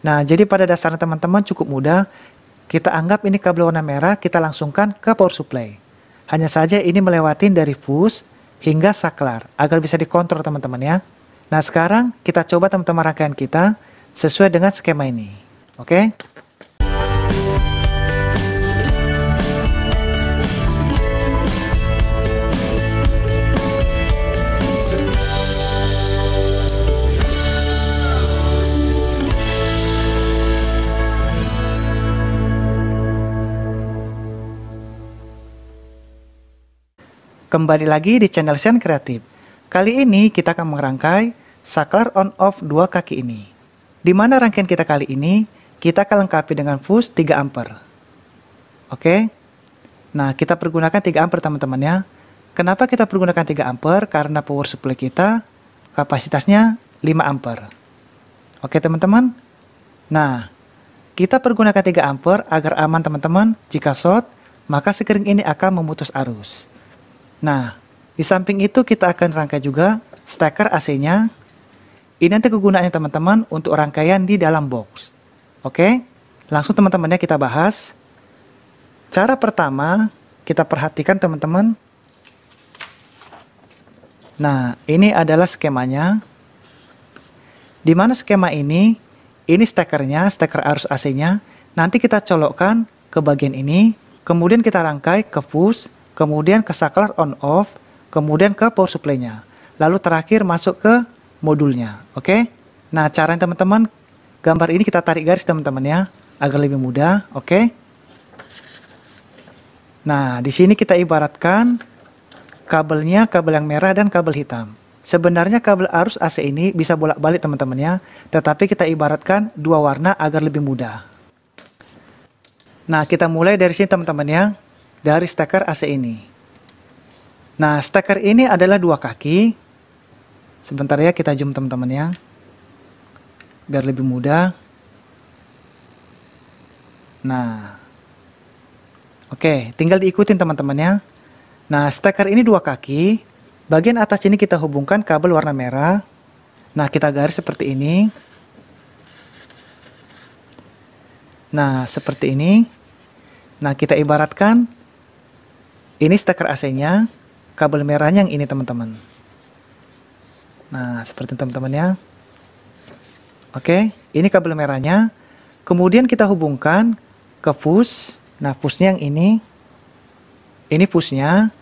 Nah, jadi pada dasarnya teman-teman cukup mudah. Kita anggap ini kabel warna merah, kita langsungkan ke power supply. Hanya saja ini melewati dari fuse hingga saklar, agar bisa dikontrol teman-teman ya. Nah, sekarang kita coba teman-teman rangkaian kita sesuai dengan skema ini. Oke? Okay? Kembali lagi di channel Sian Kreatif. Kali ini kita akan merangkai saklar on-off dua kaki ini. Di mana rangkaian kita kali ini, kita akan lengkapi dengan fuse 3 ampere. Oke? Nah, kita pergunakan 3 ampere teman-teman ya. Kenapa kita pergunakan 3 ampere? Karena power supply kita kapasitasnya 5 ampere. Oke teman-teman? Nah, kita pergunakan 3 ampere agar aman teman-teman. Jika short, maka sekering ini akan memutus arus. Nah, di samping itu kita akan rangkai juga steker AC-nya. Ini nanti kegunaannya teman-teman untuk rangkaian di dalam box. Oke, langsung teman-temannya kita bahas. Cara pertama, kita perhatikan teman-teman. Nah, ini adalah skemanya. Di mana skema ini, ini stekernya, steker arus AC-nya. Nanti kita colokkan ke bagian ini, kemudian kita rangkai ke push, kemudian ke saklar on off, kemudian ke power supply-nya. Lalu terakhir masuk ke modulnya, oke? Okay? Nah, yang teman-teman, gambar ini kita tarik garis teman-teman ya, agar lebih mudah, oke? Okay? Nah, di sini kita ibaratkan kabelnya kabel yang merah dan kabel hitam. Sebenarnya kabel arus AC ini bisa bolak-balik teman-teman ya, tetapi kita ibaratkan dua warna agar lebih mudah. Nah, kita mulai dari sini teman-teman ya dari steker AC ini. Nah, steker ini adalah dua kaki. Sebentar ya kita zoom teman-teman ya. Biar lebih mudah. Nah. Oke, tinggal diikutin teman-teman ya. Nah, steker ini dua kaki. Bagian atas ini kita hubungkan kabel warna merah. Nah, kita garis seperti ini. Nah, seperti ini. Nah, kita ibaratkan ini steker AC-nya, kabel merahnya yang ini teman-teman. Nah, seperti teman-teman ya. Oke, ini kabel merahnya. Kemudian kita hubungkan ke push. Nah, pushnya yang ini. Ini pushnya.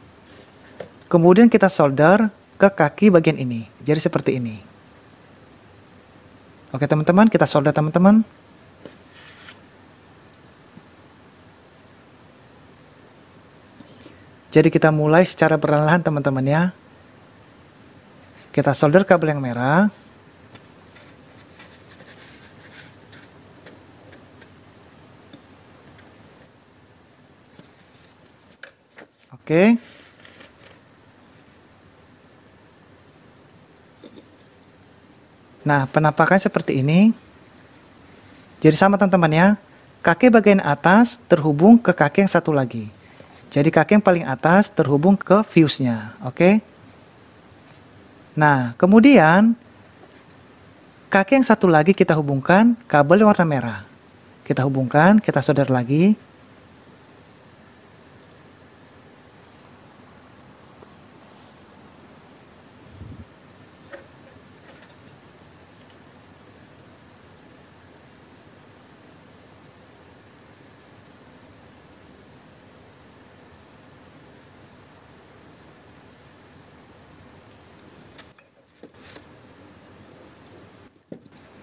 Kemudian kita solder ke kaki bagian ini. Jadi seperti ini. Oke teman-teman, kita solder teman-teman. Jadi kita mulai secara perlahan teman-teman ya. Kita solder kabel yang merah. Oke. Nah, penampakan seperti ini. Jadi sama teman-teman ya, kaki bagian atas terhubung ke kaki yang satu lagi. Jadi kaki yang paling atas terhubung ke fuse-nya, oke? Okay? Nah, kemudian kaki yang satu lagi kita hubungkan kabel warna merah. Kita hubungkan, kita solder lagi.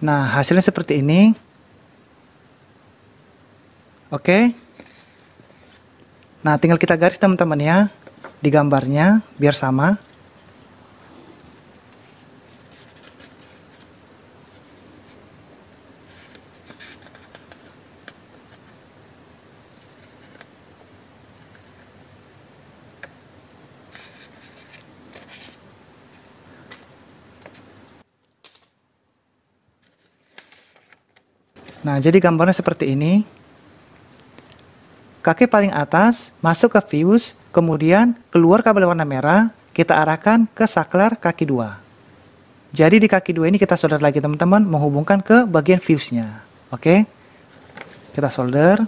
Nah, hasilnya seperti ini. Oke. Nah, tinggal kita garis teman-teman ya di gambarnya biar sama. Nah, jadi gambarnya seperti ini. Kaki paling atas masuk ke fius kemudian keluar kabel warna merah, kita arahkan ke saklar kaki dua. Jadi di kaki dua ini kita solder lagi teman-teman, menghubungkan ke bagian fuse-nya. Oke, kita solder.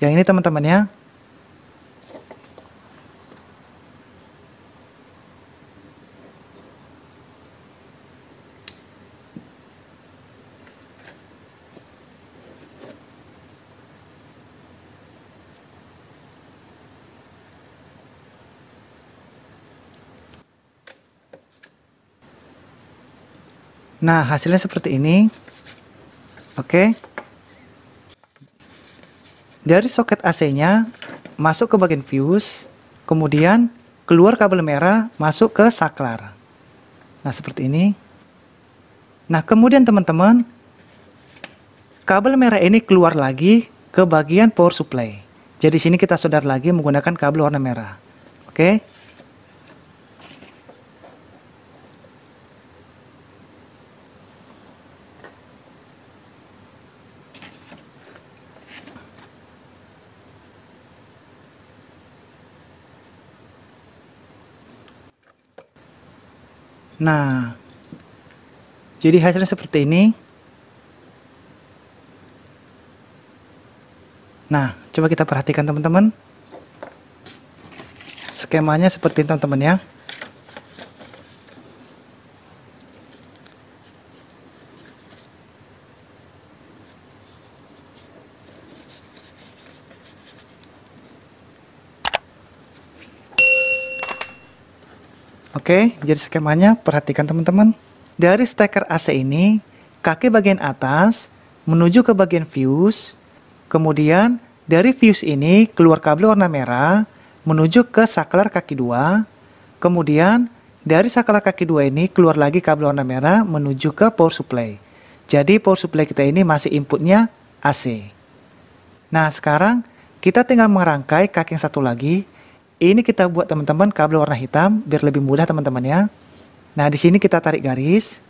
Yang ini teman-teman ya, Nah, hasilnya seperti ini. Oke. Dari soket AC-nya masuk ke bagian fuse, kemudian keluar kabel merah masuk ke saklar. Nah, seperti ini. Nah, kemudian teman-teman, kabel merah ini keluar lagi ke bagian power supply. Jadi sini kita sudah lagi menggunakan kabel warna merah. Oke. Okay. Nah, jadi hasilnya seperti ini. Nah, coba kita perhatikan teman-teman. Skemanya seperti ini teman-teman ya. Oke, jadi skemanya perhatikan teman-teman. Dari steker AC ini, kaki bagian atas menuju ke bagian fuse, kemudian dari fuse ini keluar kabel warna merah menuju ke saklar kaki dua, kemudian dari saklar kaki dua ini keluar lagi kabel warna merah menuju ke power supply. Jadi power supply kita ini masih inputnya AC. Nah sekarang kita tinggal merangkai kaki yang satu lagi ini kita buat teman-teman kabel warna hitam biar lebih mudah teman-teman ya. Nah, di sini kita tarik garis.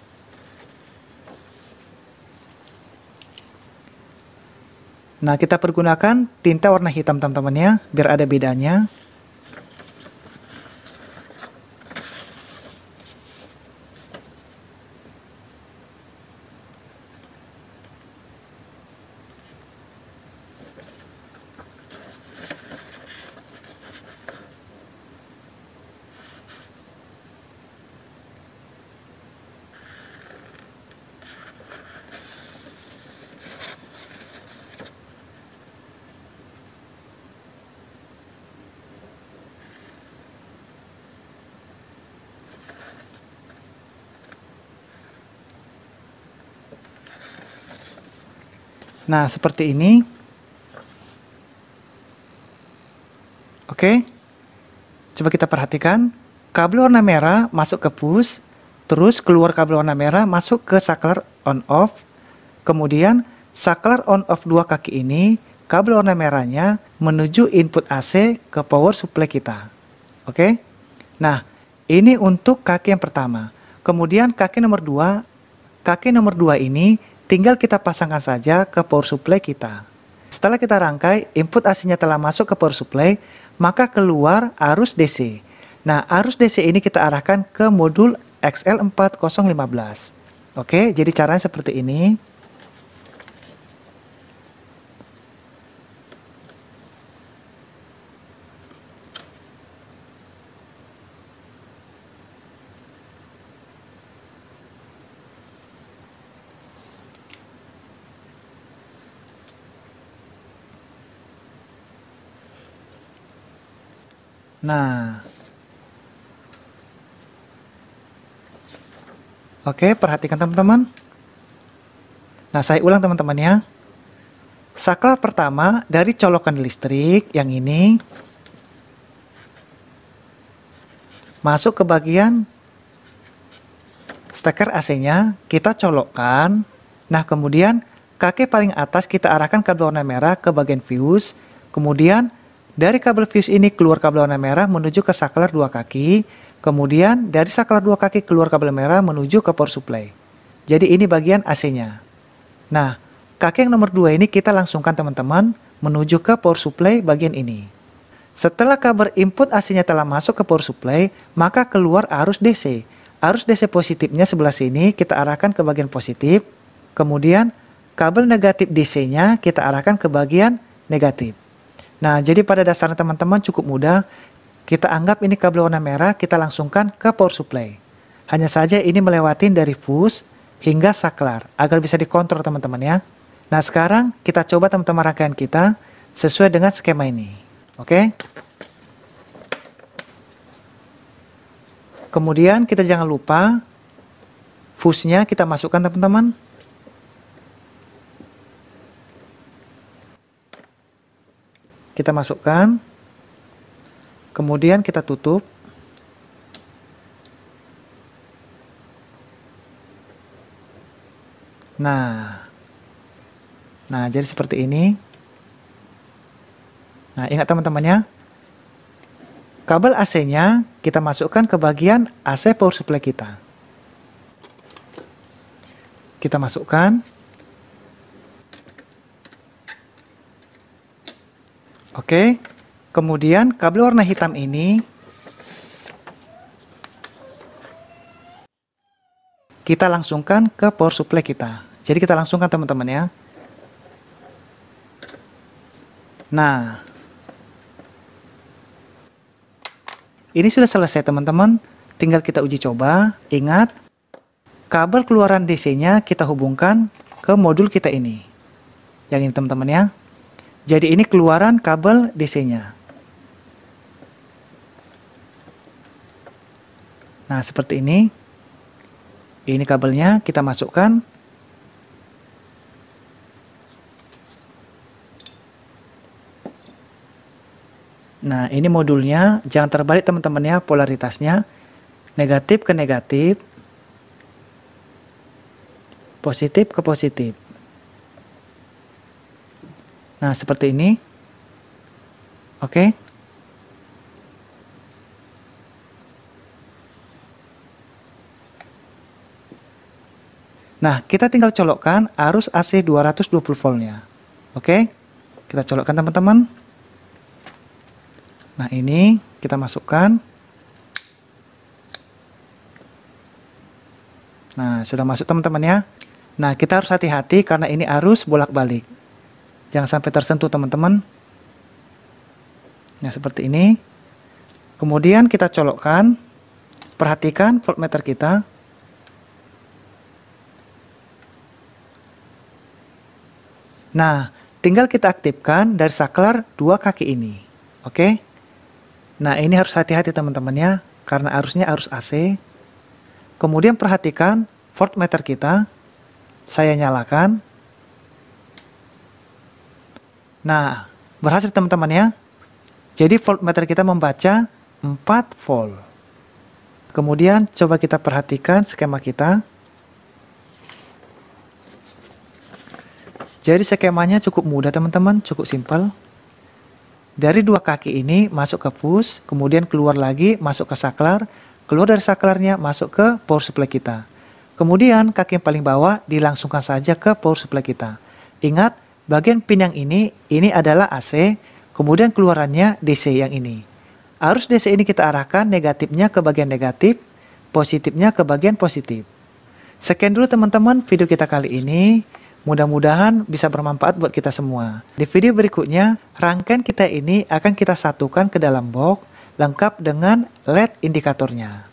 Nah, kita pergunakan tinta warna hitam teman-teman ya, biar ada bedanya. Nah, seperti ini. Oke. Coba kita perhatikan. Kabel warna merah masuk ke push, terus keluar kabel warna merah masuk ke saklar on off. Kemudian saklar on off dua kaki ini kabel warna merahnya menuju input AC ke power supply kita. Oke. Nah, ini untuk kaki yang pertama. Kemudian kaki nomor dua, kaki nomor dua ini Tinggal kita pasangkan saja ke power supply kita. Setelah kita rangkai, input ac telah masuk ke power supply, maka keluar arus DC. Nah, arus DC ini kita arahkan ke modul XL4015. Oke, jadi caranya seperti ini. Nah, Oke, perhatikan teman-teman. Nah, saya ulang teman-teman ya. Saklar pertama dari colokan listrik yang ini masuk ke bagian steker AC-nya, kita colokkan. Nah, kemudian kaki paling atas kita arahkan ke warna merah ke bagian fuse, kemudian dari kabel fuse ini keluar kabel warna merah menuju ke saklar dua kaki, kemudian dari saklar dua kaki keluar kabel merah menuju ke power supply. Jadi ini bagian AC-nya. Nah, kaki yang nomor dua ini kita langsungkan teman-teman menuju ke power supply bagian ini. Setelah kabel input AC-nya telah masuk ke power supply, maka keluar arus DC. Arus DC positifnya sebelah sini kita arahkan ke bagian positif, kemudian kabel negatif DC-nya kita arahkan ke bagian negatif. Nah, jadi pada dasarnya teman-teman cukup mudah. Kita anggap ini kabel warna merah, kita langsungkan ke power supply. Hanya saja ini melewati dari fuse hingga saklar, agar bisa dikontrol teman-teman ya. Nah, sekarang kita coba teman-teman rangkaian kita sesuai dengan skema ini. Oke? Kemudian kita jangan lupa fuse-nya kita masukkan teman-teman. Kita masukkan. Kemudian kita tutup. Nah. Nah, jadi seperti ini. Nah, ingat teman-temannya. Kabel AC-nya kita masukkan ke bagian AC power supply kita. Kita masukkan. Oke. Kemudian kabel warna hitam ini kita langsungkan ke power supply kita. Jadi kita langsungkan teman-teman ya. Nah, ini sudah selesai teman-teman. Tinggal kita uji coba. Ingat, kabel keluaran DC-nya kita hubungkan ke modul kita ini. Yang ini teman-teman ya. Jadi ini keluaran kabel DC-nya. Nah, seperti ini. Ini kabelnya kita masukkan. Nah, ini modulnya. Jangan terbalik teman-teman ya polaritasnya. Negatif ke negatif. Positif ke positif. Nah, seperti ini. Oke. Nah, kita tinggal colokkan arus AC 220 voltnya. Oke, kita colokkan teman-teman. Nah, ini kita masukkan. Nah, sudah masuk teman-teman ya. Nah, kita harus hati-hati karena ini arus bolak-balik. Jangan sampai tersentuh teman-teman. Nah seperti ini. Kemudian kita colokkan. Perhatikan voltmeter kita. Nah, tinggal kita aktifkan dari saklar dua kaki ini. Oke? Nah, ini harus hati-hati teman-teman ya, karena arusnya arus AC. Kemudian perhatikan voltmeter kita. Saya nyalakan. Nah, berhasil teman-teman ya. Jadi voltmeter kita membaca 4 volt. Kemudian coba kita perhatikan skema kita. Jadi skemanya cukup mudah teman-teman, cukup simpel. Dari dua kaki ini masuk ke push, kemudian keluar lagi masuk ke saklar, keluar dari saklarnya masuk ke power supply kita. Kemudian kaki yang paling bawah dilangsungkan saja ke power supply kita. Ingat, Bagian pin yang ini, ini adalah AC, kemudian keluarannya DC yang ini. Arus DC ini kita arahkan negatifnya ke bagian negatif, positifnya ke bagian positif. Sekian dulu teman-teman video kita kali ini. Mudah-mudahan bisa bermanfaat buat kita semua. Di video berikutnya, rangkaian kita ini akan kita satukan ke dalam box lengkap dengan LED indikatornya.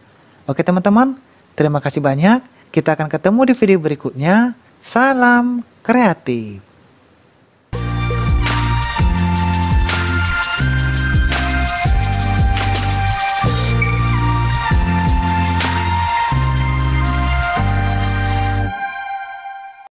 Oke teman-teman, terima kasih banyak. Kita akan ketemu di video berikutnya. Salam kreatif!